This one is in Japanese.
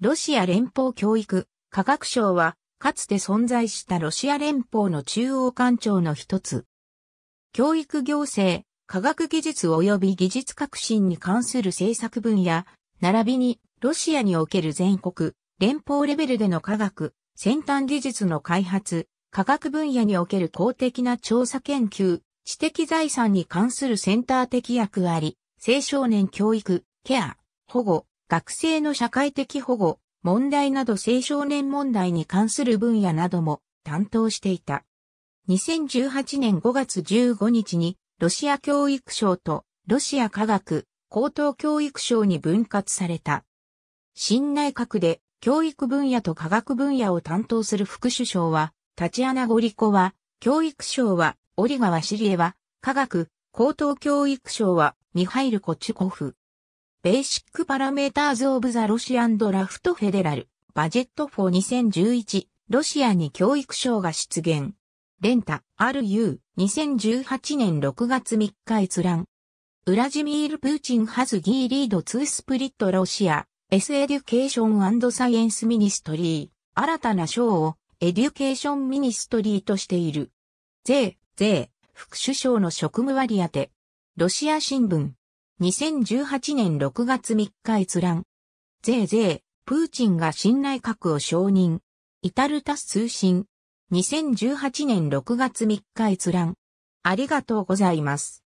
ロシア連邦教育科学省は、かつて存在したロシア連邦の中央官庁の一つ。教育行政、科学技術及び技術革新に関する政策分野、並びにロシアにおける全国、連邦レベルでの科学、先端技術の開発、科学分野における公的な調査研究、知的財産に関するセンター的役割、青少年教育、ケア、保護、学生の社会的保護、問題など青少年問題に関する分野なども担当していた。2018年5月15日にロシア教育省とロシア科学高等教育省に分割された。新内閣で教育分野と科学分野を担当する副首相は、タチアナ・ゴリコは、教育省は、オリガワ・シリエは、科学、高等教育省は、ミハイル・コチュコフ。Basic Parameters of the Russian Draft Federal Budget for 2011ロシアに教育省が出現。レンタ RU 2018年6月3日閲覧。ウラジミール・プーチン・ハズギー・リード・ツー・スプリット・ロシア、エス・エデュケーション・サイエンス・ミニストリー、新たな賞を、エデュケーション・ミニストリーとしている。税、税、副首相の職務割り当て。ロシア新聞、2018年6月3日閲覧。ゼーゼー、プーチンが信頼核を承認。至るタス通信。2018年6月3日閲覧。ありがとうございます。